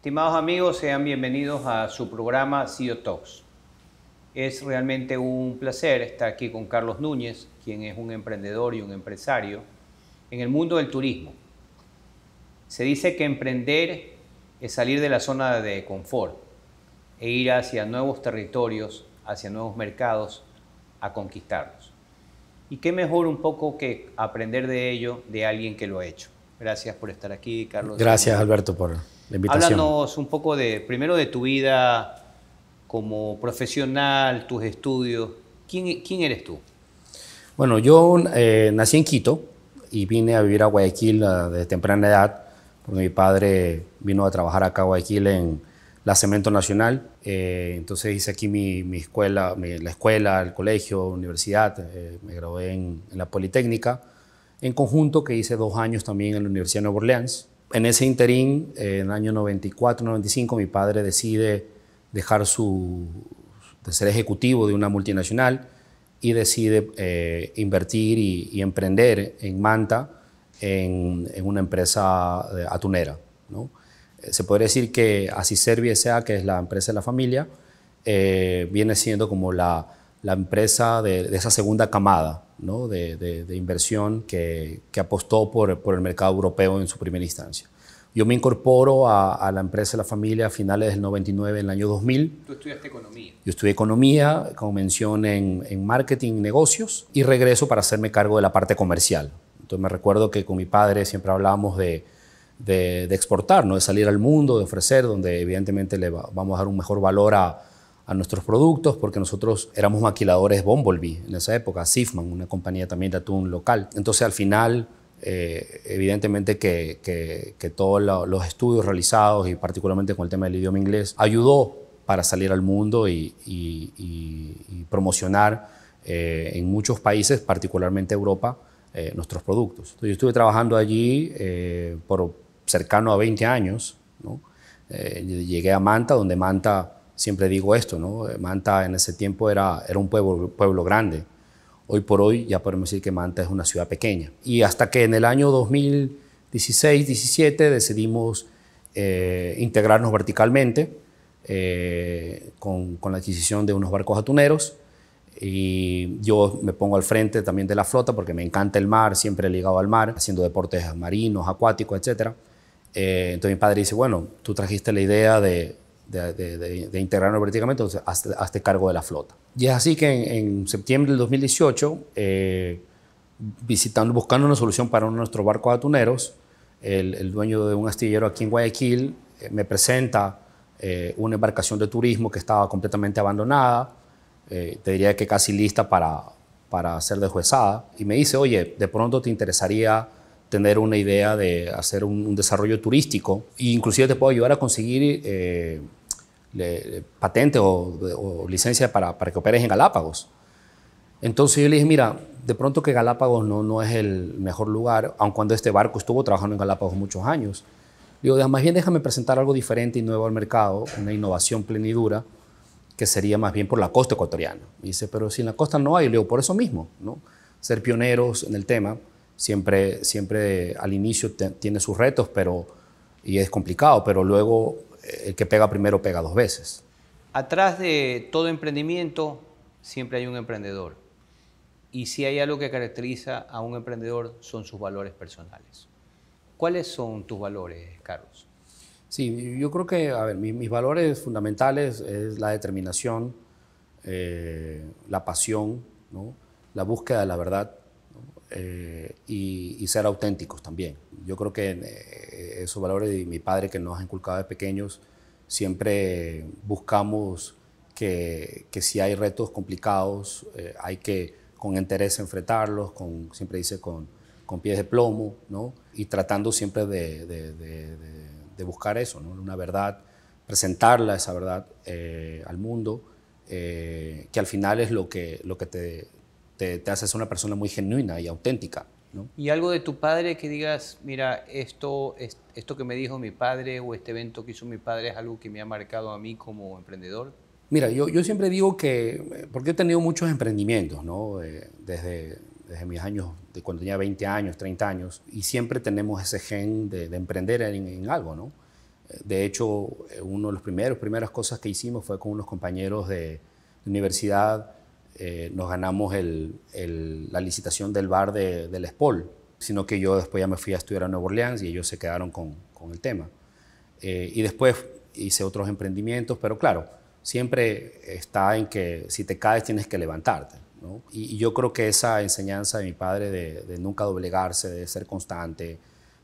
Estimados amigos, sean bienvenidos a su programa CEO Talks. Es realmente un placer estar aquí con Carlos Núñez, quien es un emprendedor y un empresario en el mundo del turismo. Se dice que emprender es salir de la zona de confort e ir hacia nuevos territorios, hacia nuevos mercados, a conquistarlos. Y qué mejor un poco que aprender de ello de alguien que lo ha hecho. Gracias por estar aquí, Carlos. Gracias, Alberto, por Háblanos un poco de, primero de tu vida como profesional, tus estudios. ¿Quién, quién eres tú? Bueno, yo eh, nací en Quito y vine a vivir a Guayaquil desde eh, temprana edad, porque mi padre vino a trabajar acá a Guayaquil en la Cemento Nacional. Eh, entonces hice aquí mi, mi escuela, la escuela, el colegio, universidad. me gradué en, la Politécnica, en conjunto que hice dos años también en la Universidad de Nueva Orleans en ese interín, en el año 94-95, mi padre decide dejar su, de ser ejecutivo de una multinacional y decide eh, invertir y, emprender en Manta en, una empresa eh, atunera. Eh, se podría decir que así Servia S.A., que es la empresa de la familia, viene siendo como la, empresa de, de, esa segunda camada de, inversión que, apostó por, el mercado europeo en su primera instancia. Yo me incorporo a, la empresa de La Familia a finales del 99, en el año 2000. Tú estudiaste economía. Yo estudié economía, como mención en, marketing, negocios, y regreso para hacerme cargo de la parte comercial. Entonces me recuerdo que con mi padre siempre hablábamos de, exportar, ¿no? de salir al mundo, de ofrecer, donde evidentemente le vamos a dar un mejor valor a, a nuestros productos porque nosotros éramos maquiladores Bumblebee en esa época, Sifman, una compañía también de atún local. Entonces al final, eh, evidentemente que, todos los estudios realizados y particularmente con el tema del idioma inglés ayudó para salir al mundo y, promocionar eh, en muchos países, particularmente Europa, eh, nuestros productos. yo estuve trabajando allí por cercano a 20 años. llegué a Manta, donde Manta Siempre digo esto, ¿no? Eh, Manta en ese tiempo era, era un pueblo, pueblo grande. Hoy por hoy ya podemos decir que Manta es una ciudad pequeña. Y hasta que en el año 2016, 17 decidimos eh, integrarnos verticalmente eh, con, la adquisición de unos barcos atuneros. Y yo me pongo al frente también de la flota porque me encanta el mar, siempre ligado al mar, haciendo deportes marinos, acuáticos, etc. entonces mi padre dice, bueno, tú trajiste la idea de, de, integrarnos verticalmente, entonces este cargo de la flota. Y es así que en, septiembre del 2018, eh, visitando, buscando una solución para uno de nuestros barcos atuneros, el, dueño de un astillero aquí en Guayaquil eh, me presenta eh, una embarcación de turismo que estaba completamente abandonada, te diría que casi lista para, para ser desjuezada, y me dice, oye, de pronto te interesaría tener una idea de hacer un, un desarrollo turístico, e inclusive te puedo ayudar a conseguir patente o, licencia para, para, que operes en Galápagos. Entonces yo le dije, mira, de pronto que Galápagos no, no es el mejor lugar, aun cuando este barco estuvo trabajando en Galápagos muchos años. digo, más bien déjame presentar algo diferente y nuevo al mercado, una innovación plenidura, que sería más bien por la costa ecuatoriana. dice, pero si en la costa no hay, le digo, por eso mismo, ¿no? Ser pioneros en el tema, siempre, siempre al inicio tiene sus retos, pero, y es complicado, pero luego el que pega primero pega dos veces. Atrás de todo emprendimiento siempre hay un emprendedor. Y si hay algo que caracteriza a un emprendedor son sus valores personales. ¿Cuáles son tus valores, Carlos? Sí, yo creo que, a ver, mis, valores fundamentales es la determinación, eh, la pasión, la búsqueda de la verdad, eh, y, ser auténticos también. Yo creo que eh, esos valores de mi padre que nos ha inculcado de pequeños, siempre buscamos que, si hay retos complicados, eh, hay que con interés enfrentarlos, con, siempre dice con, con pies de plomo, ¿no? y tratando siempre de, de buscar eso, ¿no? una verdad, presentarla, esa verdad, al mundo. que al final es lo que, lo que te, te, haces una persona muy genuina y auténtica. ¿Y algo de tu padre que digas, mira, esto, esto que me dijo mi padre o este evento que hizo mi padre es algo que me ha marcado a mí como emprendedor? Mira, yo, yo siempre digo que, eh, porque he tenido muchos emprendimientos, ¿no? Eh, desde, desde mis años, de cuando tenía 20 años, 30 años, y siempre tenemos ese gen de, emprender en, algo, ¿no? Eh, de hecho, uno de los primeros, primeras cosas que hicimos fue con unos compañeros de universidad eh, nos ganamos el, la licitación del bar de, del Espol, sino que yo después ya me fui a estudiar a Nueva Orleans y ellos se quedaron con, el tema. Eh, y después hice otros emprendimientos, pero claro, siempre está en que si te caes tienes que levantarte. Y, yo creo que esa enseñanza de mi padre de, nunca doblegarse, de ser constante,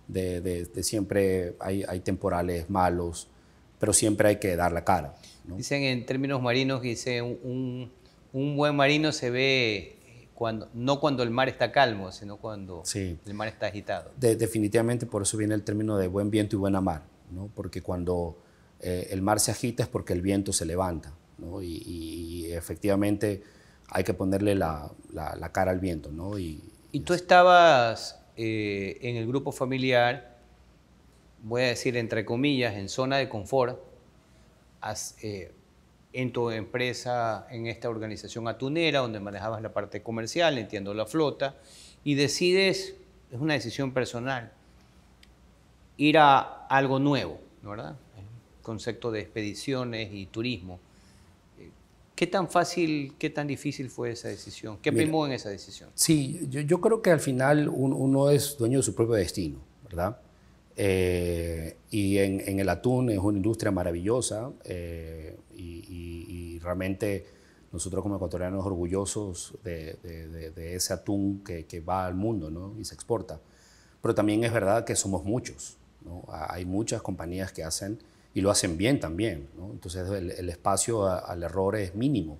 de, siempre hay, temporales malos, pero siempre hay que dar la cara. Dicen en términos marinos, que hice un un buen marino se ve eh, cuando, no cuando el mar está calmo, sino cuando el mar está agitado. definitivamente por eso viene el término de buen viento y buena mar, porque cuando eh, el mar se agita es porque el viento se levanta y, efectivamente hay que ponerle la, cara al viento. Y, tú estabas eh, en el grupo familiar, voy a decir entre comillas, en zona de confort, as, en tu empresa, en esta organización atunera, donde manejabas la parte comercial, entiendo la flota, y decides, es una decisión personal, ir a algo nuevo, verdad? El concepto de expediciones y turismo. ¿Qué tan fácil, qué tan difícil fue esa decisión? ¿Qué primó en esa decisión? Sí, yo, creo que al final uno es dueño de su propio destino, ¿verdad? Eh, y en, el atún es una industria maravillosa eh, y, realmente nosotros como ecuatorianos orgullosos de, ese atún que, va al mundo y se exporta. Pero también es verdad que somos muchos. ¿no? Hay muchas compañías que hacen y lo hacen bien también. Entonces el, espacio al error es mínimo.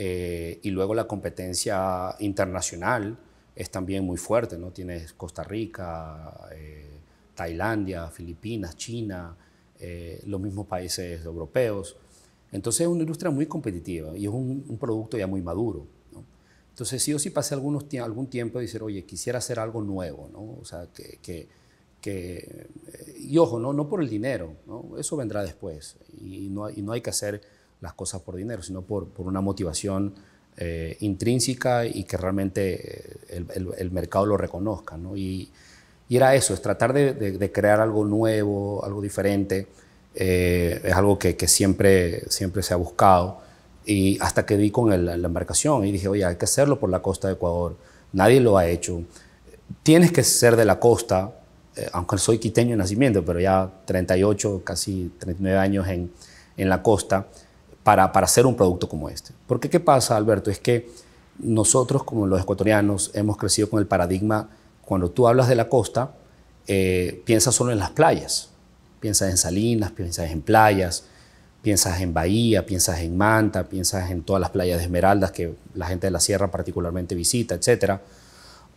Eh, y luego la competencia internacional es también muy fuerte. ¿no? Tienes Costa Rica Tailandia, Filipinas, China, eh, los mismos países europeos. Entonces es una industria muy competitiva y es un, producto ya muy maduro. Entonces sí o sí pasé algunos, algún tiempo de decir, oye, quisiera hacer algo nuevo, ¿no? O sea, que, eh, y ojo, ¿no? no por el dinero, ¿no? eso vendrá después. Y no, y no hay que hacer las cosas por dinero, sino por, por una motivación eh, intrínseca y que realmente el, el, mercado lo reconozca. ¿no? Y, y era eso, es tratar de, crear algo nuevo, algo diferente. Eh, es algo que, siempre, siempre se ha buscado. Y hasta que vi con la embarcación y dije, oye, hay que hacerlo por la costa de Ecuador. Nadie lo ha hecho. Tienes que ser de la costa, eh, aunque soy quiteño de nacimiento, pero ya 38, casi 39 años en, la costa, para, para hacer un producto como este. Porque ¿qué pasa, Alberto? Es que nosotros, como los ecuatorianos, hemos crecido con el paradigma cuando tú hablas de la costa, eh, piensas solo en las playas. Piensas en salinas, piensas en playas, piensas en Bahía, piensas en Manta, piensas en todas las playas de Esmeraldas que la gente de la sierra particularmente visita, etc.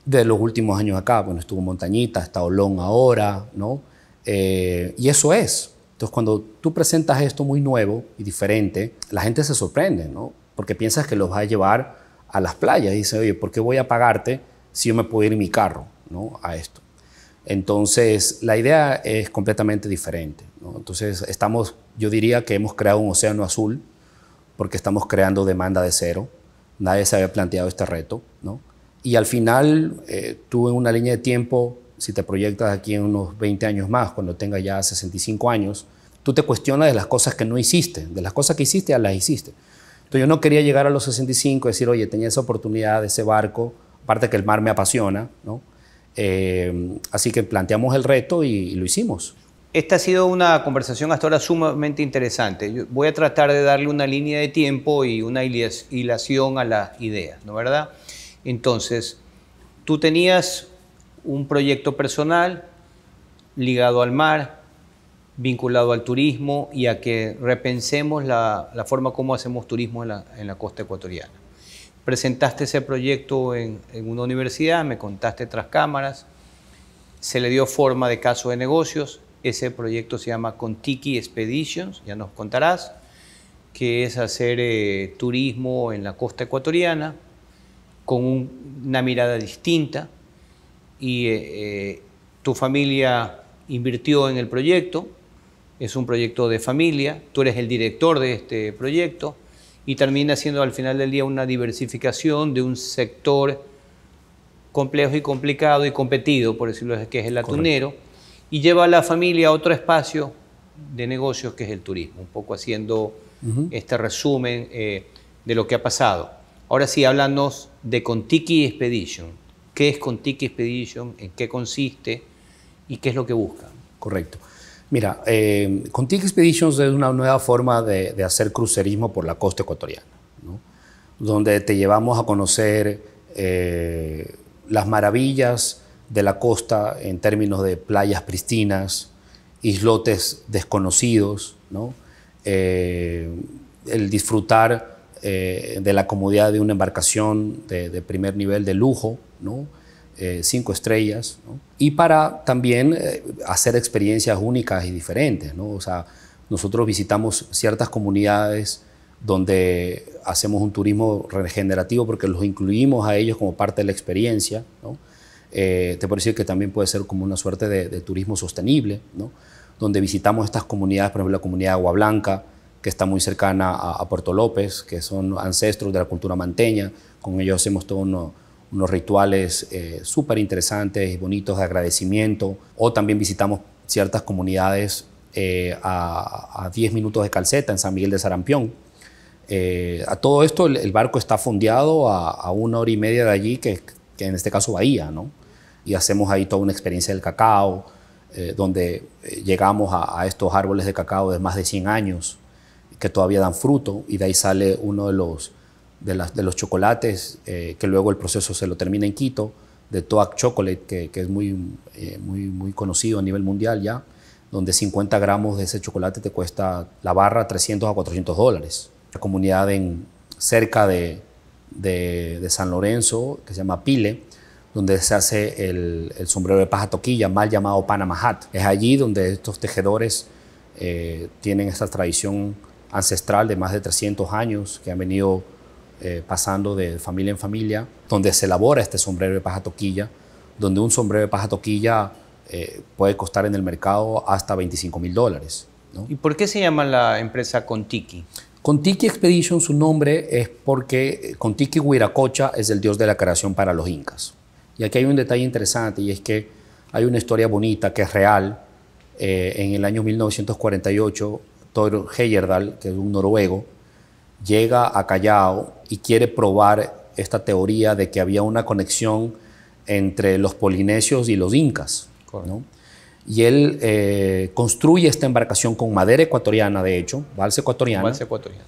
De los últimos años acá, bueno, estuvo Montañita, está Olón ahora, ¿no? Eh, y eso es. Entonces, cuando tú presentas esto muy nuevo y diferente, la gente se sorprende, ¿no? Porque piensas que los va a llevar a las playas. Y dice, oye, ¿por qué voy a pagarte si yo me puedo ir en mi carro? ¿no? a esto. Entonces, la idea es completamente diferente. Entonces, estamos, yo diría que hemos creado un océano azul porque estamos creando demanda de cero. Nadie se había planteado este reto. ¿no? Y al final, eh, tuve tú en una línea de tiempo, si te proyectas aquí en unos 20 años más, cuando tengas ya 65 años, tú te cuestionas de las cosas que no hiciste, de las cosas que hiciste, a las hiciste. Entonces, yo no quería llegar a los 65 y decir, oye, tenía esa oportunidad, de ese barco, aparte que el mar me apasiona, ¿no? Eh, así que planteamos el reto y, lo hicimos. Esta ha sido una conversación hasta ahora sumamente interesante. voy a tratar de darle una línea de tiempo y una hilación a la idea ¿no verdad? Entonces, tú tenías un proyecto personal ligado al mar, vinculado al turismo y a que repensemos la, forma como hacemos turismo en la costa ecuatoriana presentaste ese proyecto en, una universidad, me contaste tras cámaras, se le dio forma de caso de negocios, ese proyecto se llama Contiki Expeditions, ya nos contarás, que es hacer eh, turismo en la costa ecuatoriana con una mirada distinta y eh, eh, tu familia invirtió en el proyecto, es un proyecto de familia, tú eres el director de este proyecto, y termina siendo al final del día una diversificación de un sector complejo y complicado y competido, por decirlo así, que es el atunero, y lleva a la familia a otro espacio de negocios que es el turismo, un poco haciendo este resumen eh, de lo que ha pasado. Ahora sí, háblanos de Contiki Expedition. ¿Qué es Contiki Expedition? ¿En qué consiste? ¿Y qué es lo que busca? Correcto. Mira, eh, Contigo Expeditions es una nueva forma de, hacer crucerismo por la costa ecuatoriana, donde te llevamos a conocer eh, las maravillas de la costa en términos de playas pristinas, islotes desconocidos, eh, el disfrutar de la comodidad de una embarcación de, de primer nivel de lujo, ¿no? Eh, cinco estrellas, y para también eh, hacer experiencias únicas y diferentes. O sea, nosotros visitamos ciertas comunidades donde hacemos un turismo regenerativo porque los incluimos a ellos como parte de la experiencia. Eh, te puedo decir que también puede ser como una suerte de, turismo sostenible, donde visitamos estas comunidades, por ejemplo, la comunidad de Agua Blanca, que está muy cercana a, Puerto López, que son ancestros de la cultura manteña. Con ellos hacemos todo uno, unos rituales eh, súper interesantes y bonitos de agradecimiento, o también visitamos ciertas comunidades eh, a, 10 minutos de Calceta, en San Miguel de Sarampión. Eh, a todo esto el, barco está fondeado a, una hora y media de allí, que, en este caso Bahía, ¿no? Y hacemos ahí toda una experiencia del cacao, donde llegamos a, a, estos árboles de cacao de más de 100 años, que todavía dan fruto, y de ahí sale uno de los de, los chocolates, eh, que luego el proceso se lo termina en Quito, de Toac Chocolate, que, es eh, muy, muy, conocido a nivel mundial ya, donde 50 gramos de ese chocolate te cuesta la barra 300 a 400 dólares. La comunidad en, cerca de, de, San Lorenzo, que se llama Pile, donde se hace el, sombrero de paja toquilla, mal llamado Panama Hat. Es allí donde estos tejedores eh, tienen esta tradición ancestral de más de 300 años que han venido eh, pasando de familia en familia, donde se elabora este sombrero de paja toquilla, donde un sombrero de paja toquilla eh, puede costar en el mercado hasta 25 mil dólares. ¿Y por qué se llama la empresa Contiki? Contiki Expedition, su nombre es porque eh, Contiki Huiracocha es el dios de la creación para los incas. Y aquí hay un detalle interesante y es que hay una historia bonita que es real. en el año 1948, Thor Heyerdahl, que es un noruego, llega a Callao y quiere probar esta teoría de que había una conexión entre los polinesios y los incas. ¿no? Y él eh, construye esta embarcación con madera ecuatoriana, de hecho, balsa ecuatoriana. Balsa ecuatoriana,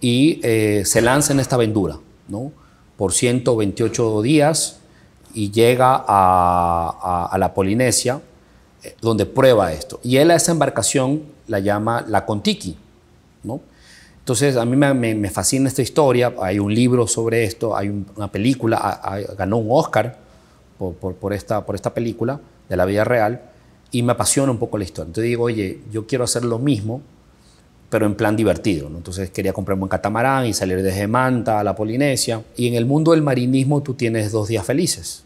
Y eh, se lanza en esta aventura, ¿no? Por 128 días y llega a, la Polinesia, eh, donde prueba esto. Y él a esa embarcación la llama la Contiki, ¿no? Entonces, a mí me, fascina esta historia. Hay un libro sobre esto, hay una película, ganó un Oscar por, esta, por esta película de la vida real y me apasiona un poco la historia. Entonces digo, oye, yo quiero hacer lo mismo, pero en plan divertido. Entonces quería comprarme un catamarán y salir desde Manta a la Polinesia. Y en el mundo del marinismo tú tienes dos días felices.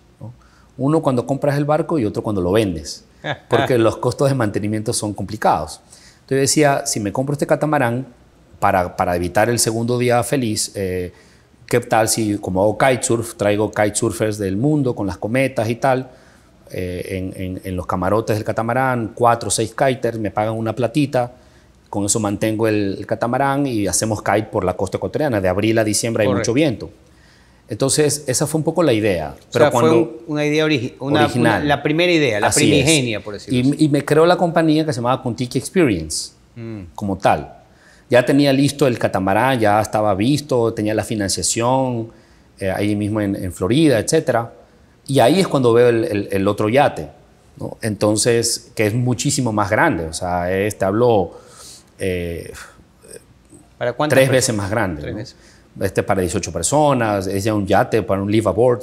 Uno cuando compras el barco y otro cuando lo vendes, porque los costos de mantenimiento son complicados. Entonces decía, si me compro este catamarán, para, evitar el segundo día feliz, eh, ¿qué tal si como hago kitesurf, traigo kitesurfers del mundo con las cometas y tal? Eh, en, los camarotes del catamarán, cuatro o seis kiters, me pagan una platita, con eso mantengo el, catamarán y hacemos kite por la costa ecuatoriana. De abril a diciembre hay mucho viento. Entonces, esa fue un poco la idea. Pero cuando, fue una idea original. la primera idea, la primigenia, por decirlo y, así. y me creó la compañía que se llamaba Contiki Experience, mm. como tal. Ya tenía listo el catamarán, ya estaba visto, tenía la financiación eh, ahí mismo en, Florida, etc. Y ahí es cuando veo el, otro yate, Entonces, que es muchísimo más grande, o sea, este habló eh, tres veces más grande. Este para 18 personas, es ya un yate para un live aboard.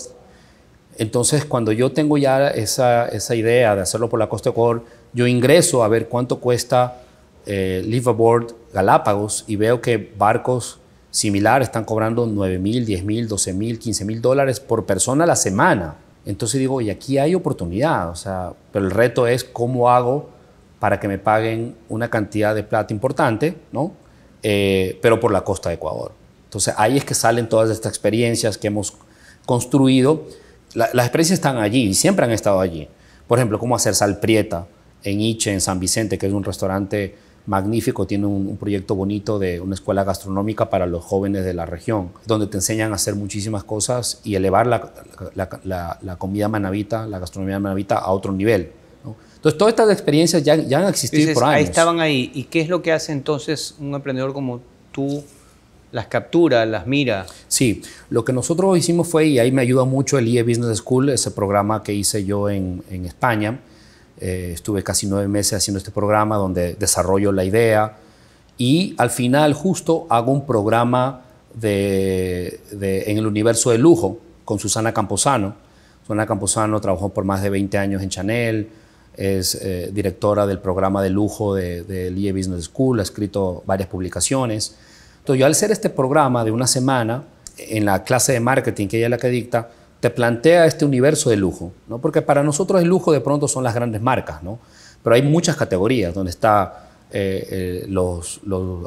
Entonces, cuando yo tengo ya esa, idea de hacerlo por la Costa de Ecuador, yo ingreso a ver cuánto cuesta eh, Live Aboard Galápagos y veo que barcos similares están cobrando 9 mil, 10 mil, 12 mil, 15 mil dólares por persona a la semana. Entonces digo, y aquí hay oportunidad, o sea, pero el reto es cómo hago para que me paguen una cantidad de plata importante, ¿no? Eh, pero por la costa de Ecuador. Entonces ahí es que salen todas estas experiencias que hemos construido. las experiencias están allí y siempre han estado allí. Por ejemplo, cómo hacer prieta en Iche, en San Vicente, que es un restaurante magnífico, tiene un, proyecto bonito de una escuela gastronómica para los jóvenes de la región, donde te enseñan a hacer muchísimas cosas y elevar la, la, comida manavita, la gastronomía manavita a otro nivel. Entonces, todas estas experiencias ya, ya han existido por años. Ahí estaban ahí. ¿Y qué es lo que hace entonces un emprendedor como tú? Las captura, las mira. Sí, lo que nosotros hicimos fue, y ahí me ayuda mucho el IE Business School, ese programa que hice yo en, en España, eh, estuve casi nueve meses haciendo este programa donde desarrollo la idea y al final justo hago un programa en el universo de lujo con Susana Camposano. Susana Camposano trabajó por más de 20 años en Chanel, es eh, directora del programa de lujo del de IE Business School, ha escrito varias publicaciones. Entonces yo al hacer este programa de una semana, en la clase de marketing que ella es la que dicta, plantea este universo de lujo, Porque para nosotros el lujo de pronto son las grandes marcas, Pero hay muchas categorías donde están eh, eh, los,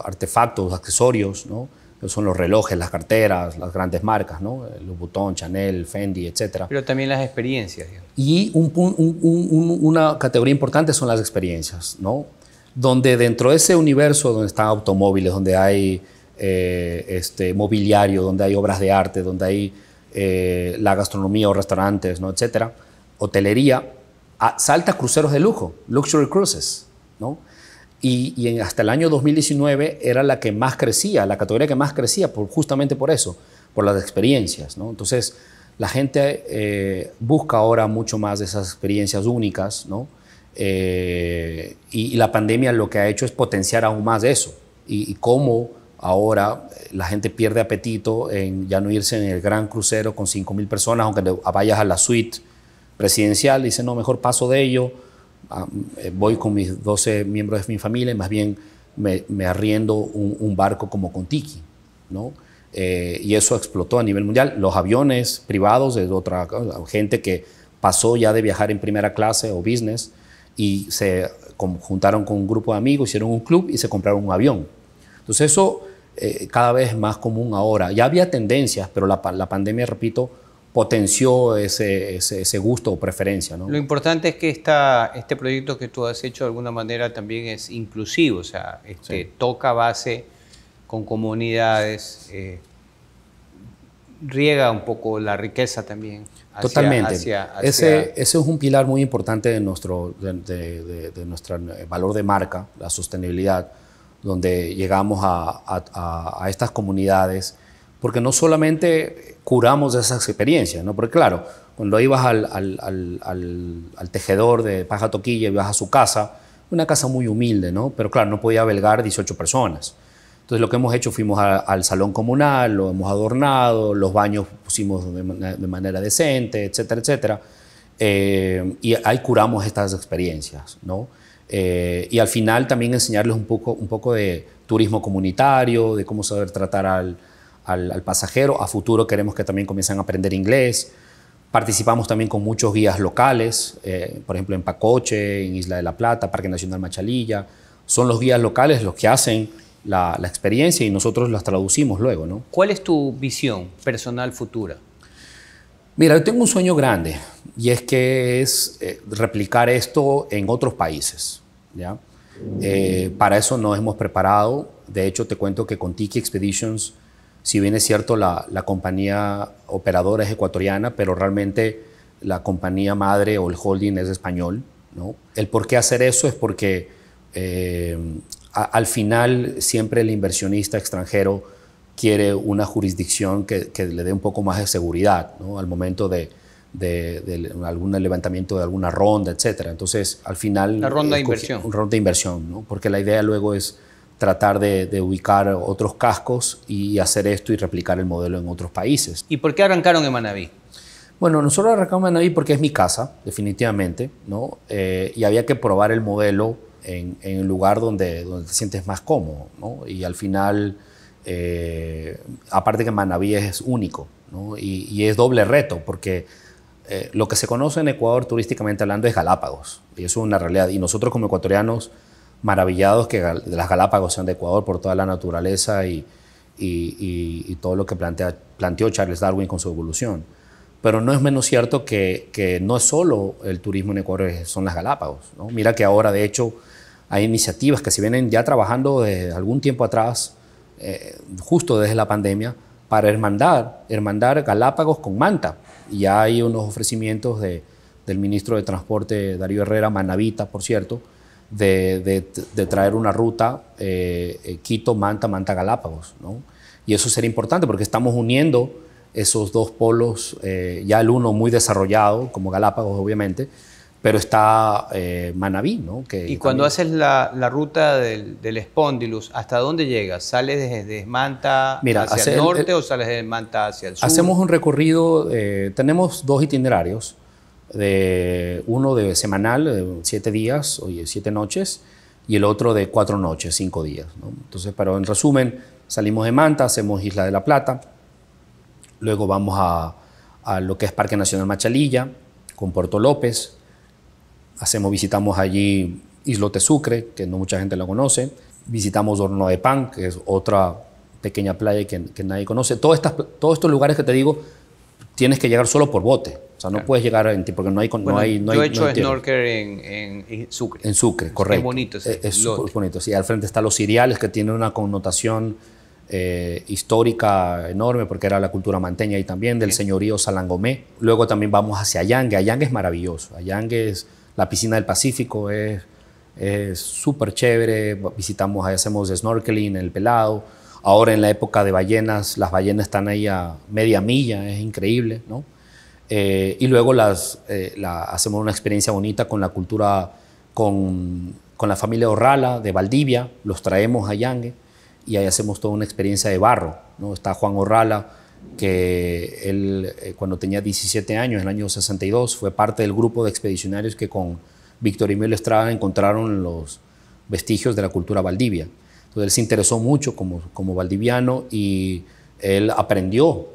artefactos, accesorios, ¿no? son los relojes, las carteras, las grandes marcas, ¿no? boutons, eh, Chanel, Fendi, etc. Pero también las experiencias. Y una categoría importante son las experiencias, ¿no? Donde dentro de ese universo donde están automóviles, donde hay este, mobiliario, donde hay obras de arte, donde hay eh, la gastronomía o restaurantes, ¿no? etcétera, hotelería, salta cruceros de lujo, luxury cruises, ¿no? Y, hasta el año 2019 era la que más crecía, la categoría que más crecía, justamente por eso, por las experiencias, ¿no? Entonces, la gente eh, busca ahora mucho más de esas experiencias únicas, ¿no? Eh, y, la pandemia lo que ha hecho es potenciar aún más eso y cómo Ahora eh, la gente pierde apetito en ya no irse en el gran crucero con 5.000 personas, aunque vayas a la suite presidencial, dice, no, mejor paso de ello, ah, eh, voy con mis 12 miembros de mi familia y más bien me, arriendo un, barco como con Tiki, ¿no? Eh, y eso explotó a nivel mundial. Los aviones privados de otra gente que pasó ya de viajar en primera clase o business y se juntaron con un grupo de amigos, hicieron un club y se compraron un avión. Entonces eso eh, cada vez más común ahora. Ya había tendencias, pero la, la pandemia, repito, potenció ese, ese, gusto o preferencia. ¿no? Lo importante es que esta, este proyecto que tú has hecho de alguna manera también es inclusivo, o sea, este, toca base con comunidades, eh, riega un poco la riqueza también. Hacia, Totalmente. Ese, ese, es un pilar muy importante de nuestro, de, de, de nuestro valor de marca, la sostenibilidad donde llegamos a, estas comunidades, porque no solamente curamos esas experiencias, ¿no? porque claro, cuando ibas al, tejedor de paja toquilla, y vas a su casa, una casa muy humilde, ¿no? pero claro, no podía belgar 18 personas. Entonces lo que hemos hecho, fuimos al salón comunal, lo hemos adornado, los baños pusimos de, manera decente, etcétera, etcétera. Eh, y ahí curamos estas experiencias, ¿no? Eh, y al final también enseñarles un poco, un poco de turismo comunitario, de cómo saber tratar al, al, pasajero. A futuro queremos que también comiencen a aprender inglés. Participamos también con muchos guías locales, eh, por ejemplo en Pacoche, en Isla de la Plata, Parque Nacional Machalilla. Son los guías locales los que hacen la, la experiencia y nosotros las traducimos luego. ¿Cuál es tu visión personal futura? Mira, yo tengo un sueño grande y es que es eh, replicar esto en otros países. ¿ya? Eh, para eso nos hemos preparado. De hecho, te cuento que con Tiki Expeditions, si bien es cierto, la, compañía operadora es ecuatoriana, pero realmente la compañía madre o el holding es español. ¿no? El por qué hacer eso es porque eh, al final siempre el inversionista extranjero quiere una jurisdicción que, le dé un poco más de seguridad al momento de, algún levantamiento de alguna ronda, etcétera. Entonces, al final... La ronda de inversión. Una ronda de inversión, ¿no? porque la idea luego es tratar de, ubicar otros cascos y hacer esto y replicar el modelo en otros países. ¿Y por qué arrancaron en Manaví? Bueno, nosotros arrancamos en Manaví porque es mi casa, definitivamente, ¿no? Eh, y había que probar el modelo en, el lugar donde, donde te sientes más cómodo, ¿no? Y al final eh, aparte que Manaví es único y, es doble reto, porque eh, lo que se conoce en Ecuador turísticamente hablando es Galápagos, y eso es una realidad. Y nosotros como ecuatorianos, maravillados que las Galápagos sean de Ecuador por toda la naturaleza y, todo lo que planteó Charles Darwin con su evolución. Pero no es menos cierto que, no es solo el turismo en Ecuador, son las Galápagos. Mira que ahora, de hecho, hay iniciativas que se vienen ya trabajando desde algún tiempo atrás eh, justo desde la pandemia, para hermandar, hermandar Galápagos con Manta. Y ya hay unos ofrecimientos del ministro de Transporte, Darío Herrera, Manavita, por cierto, de, traer una ruta eh, eh, Quito, Manta, Manta, Galápagos. Y eso sería importante porque estamos uniendo esos dos polos, ya el uno muy desarrollado, como Galápagos obviamente, pero está eh, Manabí, ¿no? Que y cuando haces la, ruta del, del, Spondylus, ¿hasta dónde llegas? ¿Sales desde Manta hacia el norte o sales de Manta hacia el sur? Hacemos un recorrido, eh, tenemos dos itinerarios, de, uno de semanal, de siete días, oye, siete noches, y el otro de cuatro noches, cinco días. ¿no? Entonces, pero en resumen, salimos de Manta, hacemos Isla de la Plata, luego vamos a, a lo que es Parque Nacional Machalilla, con Puerto López, Hacemos, visitamos allí Islote Sucre, que no mucha gente lo conoce. Visitamos Horno de Pan, que es otra pequeña playa que, nadie conoce. Todos, estas, todos estos lugares que te digo, tienes que llegar solo por bote. O sea, no puedes llegar en ti porque no hay... yo he hecho snorkel en, Sucre. En Sucre, correcto. E, es bonito. es bonito. Sí, al frente están los cereales que tienen una connotación eh, histórica enorme porque era la cultura manteña y también del señorío Salangomé. Luego también vamos hacia Allangue. Allangue es maravilloso. Allangue es la piscina del Pacífico es súper chévere, visitamos, ahí hacemos snorkeling, en el pelado, ahora en la época de ballenas, las ballenas están ahí a media milla, es increíble, ¿no? Eh, y luego las, eh, hacemos una experiencia bonita con la cultura, con, la familia Orrala de Valdivia, los traemos a Yangue y ahí hacemos toda una experiencia de barro, ¿no? Está Juan Orrala, que él eh, cuando tenía 17 años, en el año 62, fue parte del grupo de expedicionarios que con Víctor Emilio Estrada encontraron los vestigios de la cultura Valdivia. Entonces él se interesó mucho como, valdiviano y él aprendió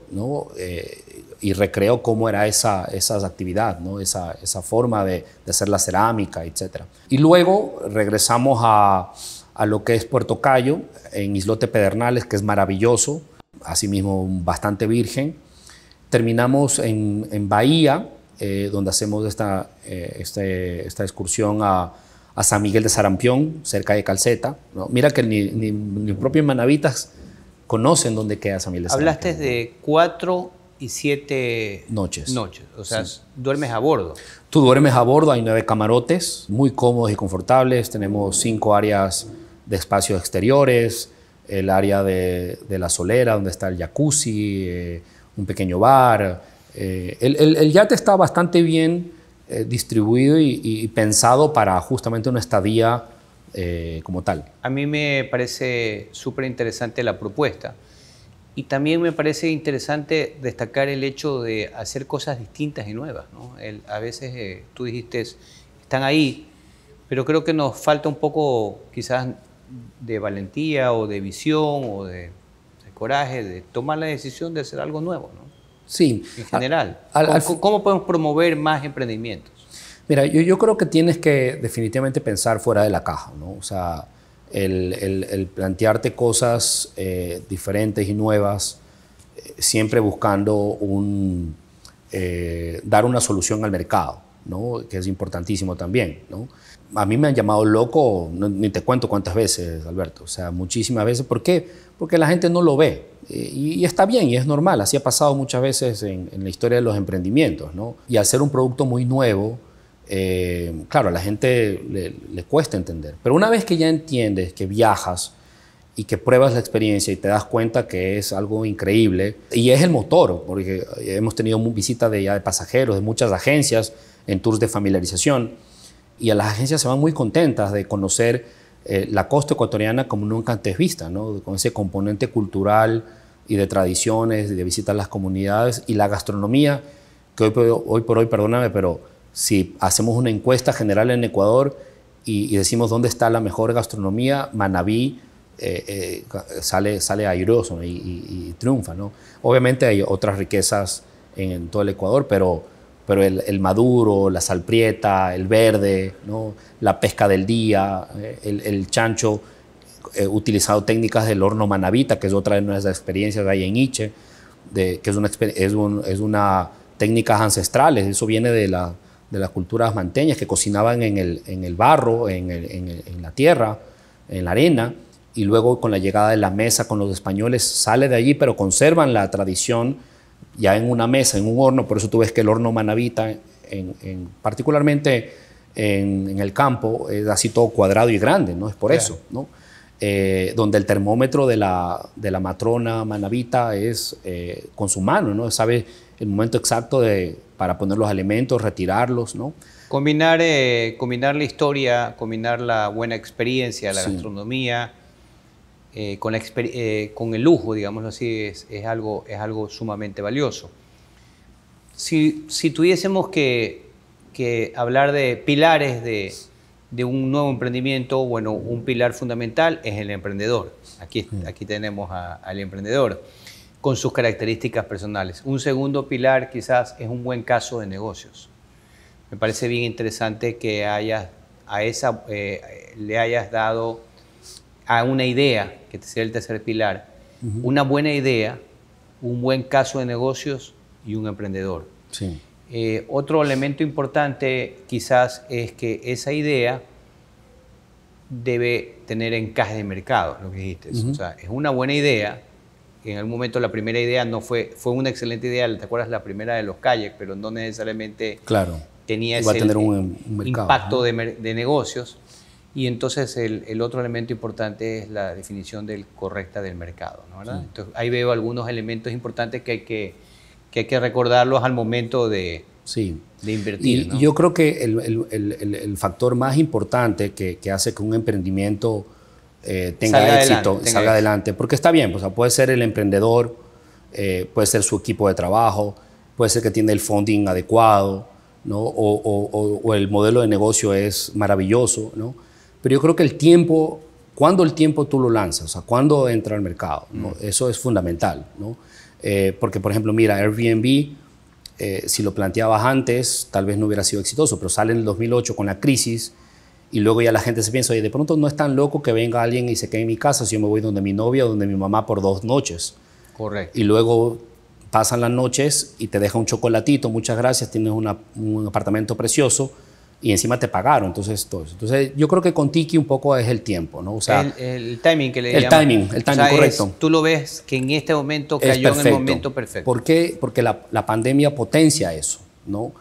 eh, y recreó cómo era esa, actividad, esa, esa, forma de, de, hacer la cerámica, etc. Y luego regresamos a lo que es Puerto Cayo, en Islote Pedernales, que es maravilloso asimismo bastante virgen. Terminamos en, Bahía, eh, donde hacemos esta, eh, este, esta excursión a, San Miguel de Sarampión, cerca de Calceta. Mira que ni, ni, propios manavitas conocen dónde queda San Miguel de Sarampión. Hablaste de cuatro y siete noches. noches. O sea, duermes a bordo. Tú duermes a bordo, hay nueve camarotes, muy cómodos y confortables. Tenemos cinco áreas de espacios exteriores, el área de, la solera, donde está el jacuzzi, eh, un pequeño bar. Eh, el, el, yate está bastante bien eh, distribuido y, pensado para justamente una estadía como tal. A mí me parece súper interesante la propuesta. Y también me parece interesante destacar el hecho de hacer cosas distintas y nuevas. a veces tú dijiste, están ahí, pero creo que nos falta un poco quizás de valentía o de visión o de, coraje de tomar la decisión de hacer algo nuevo, ¿no? Sí. En general. ¿Cómo, podemos promover más emprendimientos? Mira, yo, yo, creo que tienes que definitivamente pensar fuera de la caja, ¿no? O sea, el, el, plantearte cosas eh, diferentes y nuevas, eh, siempre buscando un, eh, dar una solución al mercado, ¿no? Que es importantísimo también, ¿no? a mí me han llamado loco, ni te cuento cuántas veces, Alberto, o sea, muchísimas veces. ¿Por qué? Porque la gente no lo ve. Eh, y, está bien, y es normal, así ha pasado muchas veces en, la historia de los emprendimientos, Y al ser un producto muy nuevo, eh, claro, a la gente le, cuesta entender. Pero una vez que ya entiendes, que viajas y que pruebas la experiencia y te das cuenta que es algo increíble, y es el motor, porque hemos tenido visitas ya de pasajeros, de muchas agencias en tours de familiarización, y a las agencias se van muy contentas de conocer eh, la costa ecuatoriana como nunca antes vista, con ese componente cultural y de tradiciones, de visitar las comunidades y la gastronomía, que hoy por hoy, perdóname, pero si hacemos una encuesta general en Ecuador y, decimos dónde está la mejor gastronomía, Manabí eh, eh, sale, sale airoso y, triunfa. ¿no? Obviamente hay otras riquezas en todo el Ecuador, pero pero el, maduro, la salprieta, el verde, ¿no? la pesca del día, eh, el, chancho, eh, utilizado técnicas del horno manavita, que es otra de nuestras experiencias ahí en Iche, de, que es una, es, un, una técnicas ancestrales, eso viene de, la, de las culturas manteñas que cocinaban en el, barro, en, la tierra, en la arena, y luego con la llegada de la mesa con los españoles sale de allí, pero conservan la tradición ya en una mesa, en un horno, por eso tú ves que el horno manavita, en, particularmente en, el campo, es así todo cuadrado y grande, ¿no? Es por eso, ¿no? Eh, donde el termómetro de la, de la matrona manavita es eh, con su mano, ¿no? Sabe el momento exacto de, para poner los elementos, retirarlos, ¿no? Combinar, eh, combinar la historia, combinar la buena experiencia, la gastronomía, eh, eh, con, el lujo, digámoslo así, es, algo, es algo sumamente valioso. Si, tuviésemos que, hablar de pilares de, un nuevo emprendimiento, bueno, un pilar fundamental es el emprendedor. Aquí, aquí tenemos al emprendedor con sus características personales. Un segundo pilar quizás es un buen caso de negocios. Me parece bien interesante que hayas, a esa, eh, le hayas dado a una idea, que sería el tercer pilar, una buena idea, un buen caso de negocios y un emprendedor. Eh, otro elemento importante quizás es que esa idea debe tener encaje de mercado, lo que dijiste. O sea, es una buena idea. En el momento la primera idea no fue, fue una excelente idea, ¿te acuerdas la primera de los calles? Pero no necesariamente claro. tenía ese eh, impacto de, de negocios. Y entonces el, otro elemento importante es la definición del correcta del mercado. Entonces, ahí veo algunos elementos importantes que hay que, que, hay que recordarlos al momento de, sí. de invertir. yo creo que el, el, el, factor más importante que, que hace que un emprendimiento eh, tenga éxito, salga adelante, porque está bien, o sea, puede ser el emprendedor, eh, puede ser su equipo de trabajo, puede ser que tiene el funding adecuado, ¿no? o, o, o el modelo de negocio es maravilloso, ¿no? Pero yo creo que el tiempo, cuando el tiempo tú lo lanzas, o sea, cuando entra al mercado, mm. eso es fundamental, ¿no? Eh, porque, por ejemplo, mira, Airbnb, eh, si lo planteabas antes, tal vez no hubiera sido exitoso, pero sale en el 2008 con la crisis y luego ya la gente se piensa, oye, de pronto no es tan loco que venga alguien y se quede en mi casa si yo me voy donde mi novia o donde mi mamá por dos noches. Correcto. Y luego pasan las noches y te deja un chocolatito, muchas gracias, tienes un apartamento precioso y encima te pagaron, entonces todo eso. Entonces yo creo que con Tiki un poco es el tiempo, ¿no? O sea, el, timing que le El timing, el timing, correcto. tú lo ves que en este momento cayó en el momento perfecto. ¿Por qué? Porque la, la pandemia potencia eso, ¿no?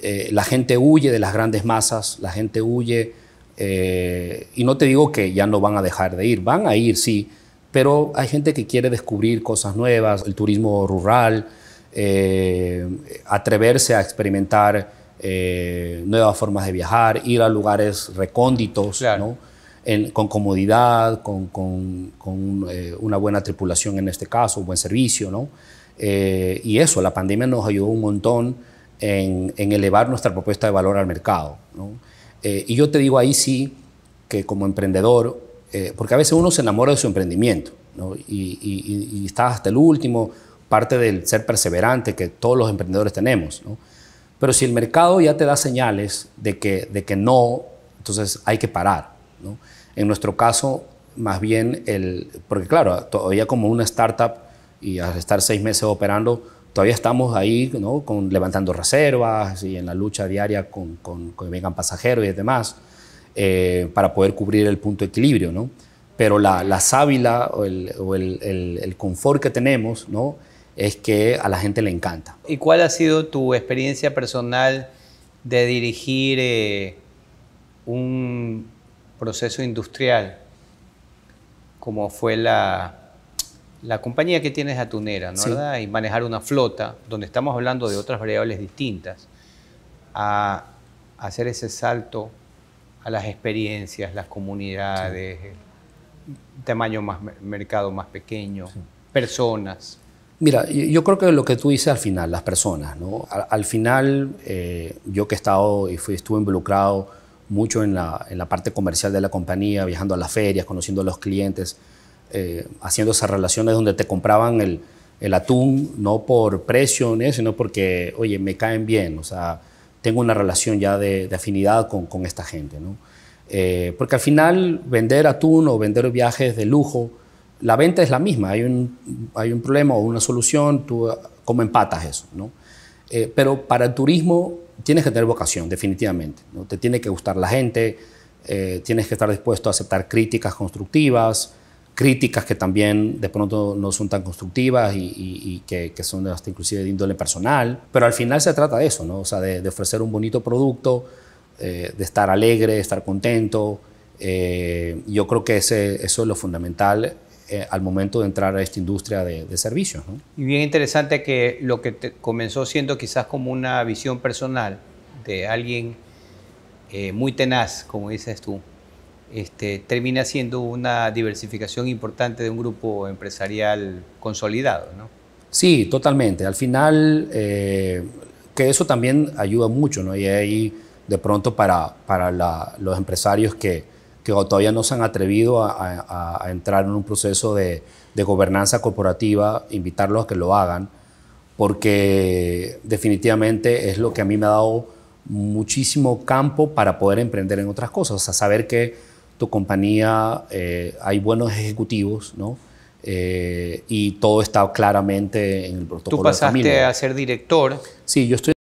Eh, la gente huye de las grandes masas, la gente huye, eh, y no te digo que ya no van a dejar de ir, van a ir, sí, pero hay gente que quiere descubrir cosas nuevas, el turismo rural, eh, atreverse a experimentar eh, nuevas formas de viajar, ir a lugares recónditos, ¿no? con comodidad, con, con, con eh, una buena tripulación en este caso, un buen servicio. ¿no? Eh, y eso, la pandemia nos ayudó un montón en, elevar nuestra propuesta de valor al mercado. ¿no? y yo te digo ahí sí que como emprendedor, porque a veces uno se enamora de su emprendimiento ¿no? y, y, está hasta el último, parte del ser perseverante que todos los emprendedores tenemos. ¿no? Pero si el mercado ya te da señales de que, de que no, entonces hay que parar. ¿no? En nuestro caso, más bien, el, porque claro, todavía como una startup y al estar seis meses operando, todavía estamos ahí ¿no? con, levantando reservas y en la lucha diaria con, con, con que vengan pasajeros y demás, eh, para poder cubrir el punto de equilibrio. ¿no? Pero la, la sábila o, el, o el, el, el confort que tenemos, ¿no? es que a la gente le encanta. ¿Y cuál ha sido tu experiencia personal de dirigir eh, un proceso industrial como fue la, la compañía que tienes atunera, ¿no? ¿verdad? Y manejar una flota, donde estamos hablando de otras variables distintas, a hacer ese salto a las experiencias, las comunidades, tamaño más mercado más pequeño, personas. Mira, yo creo que lo que tú dices al final, las personas, ¿no? Al, final, eh, yo que he estado y fui, estuve involucrado mucho en la, en la, parte comercial de la compañía, viajando a las ferias, conociendo a los clientes, eh, haciendo esas relaciones donde te compraban el, el atún no por precio, sino porque, oye, me caen bien, o sea, tengo una relación ya de, afinidad con, con, esta gente, ¿no? Eh, porque al final vender atún o vender viajes de lujo, la venta es la misma, hay un, hay un problema o una solución, tú cómo empatas eso, eh, pero para el turismo tienes que tener vocación, definitivamente, Te tiene que gustar la gente, eh, tienes que estar dispuesto a aceptar críticas constructivas, críticas que también de pronto no son tan constructivas y, que, son hasta inclusive de índole personal, pero al final se trata de eso, ¿no? O sea, de, ofrecer un bonito producto, eh, de estar alegre, de estar contento. yo creo que ese, eso es lo fundamental eh, al momento de entrar a esta industria de, servicios. ¿no? Y bien interesante que lo que comenzó siendo quizás como una visión personal de alguien eh, muy tenaz, como dices tú, este, termina siendo una diversificación importante de un grupo empresarial consolidado, ¿no? Sí, totalmente. Al final, eh, que eso también ayuda mucho, ¿no? Y ahí, de pronto, para, para los empresarios que, que todavía no se han atrevido a, entrar en un proceso de, gobernanza corporativa, invitarlos a que lo hagan, porque definitivamente es lo que a mí me ha dado muchísimo campo para poder emprender en otras cosas, a saber que tu compañía eh, hay buenos ejecutivos, ¿no? Eh, y todo está claramente en el protocolo. Tú pasaste a ser director. Sí, yo estoy